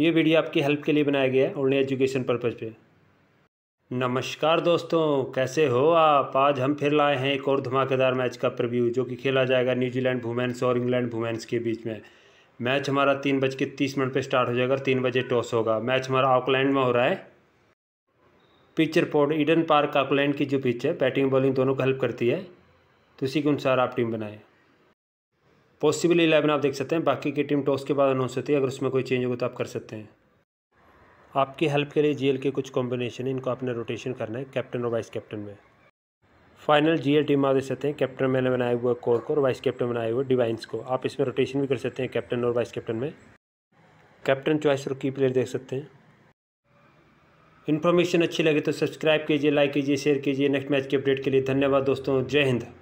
ये वीडियो आपकी हेल्प के लिए बनाया गया है ओनली एजुकेशन पर्पज़ पे नमस्कार दोस्तों कैसे हो आप आज हम फिर लाए हैं एक और धमाकेदार मैच का प्रव्यू जो कि खेला जाएगा न्यूजीलैंड वुमेंस और इंग्लैंड वुमेंस के बीच में मैच हमारा तीन बज के तीस मिनट पर स्टार्ट हो जाएगा तीन बजे टॉस होगा मैच हमारा ऑकलैंड में हो रहा है pitch report Eden Park Auckland की जो पिच है बैटिंग बॉलिंग दोनों को हेल्प करती है तो इसी के अनुसार आप टीम बनाएँ पॉसिबल इलेवन आप देख सकते हैं बाकी की टीम टॉस के बाद अनाउंस होती है अगर उसमें कोई चेंज होगा तो आप कर सकते हैं आपकी हेल्प के लिए जीएल के कुछ कॉम्बिनेशन है इनको आपने रोटेशन करना है कैप्टन और वाइस कैप्टन में फाइनल जीएल टीम आप देख सकते हैं कैप्टन मैंने बनाए हुए कोर को और वाइस कैप्टन बनाए हुए डिवाइंस को आप इसमें रोटेशन भी कर सकते हैं कैप्टन और वाइस कैप्टन में कैप्टन चॉइस और की प्लेयर देख सकते हैं इन्फॉर्मेशन अच्छी लगे तो सब्सक्राइब कीजिए लाइक कीजिए शेयर कीजिए नेक्स्ट मैच की अपडेट के लिए धन्यवाद दोस्तों जय हिंद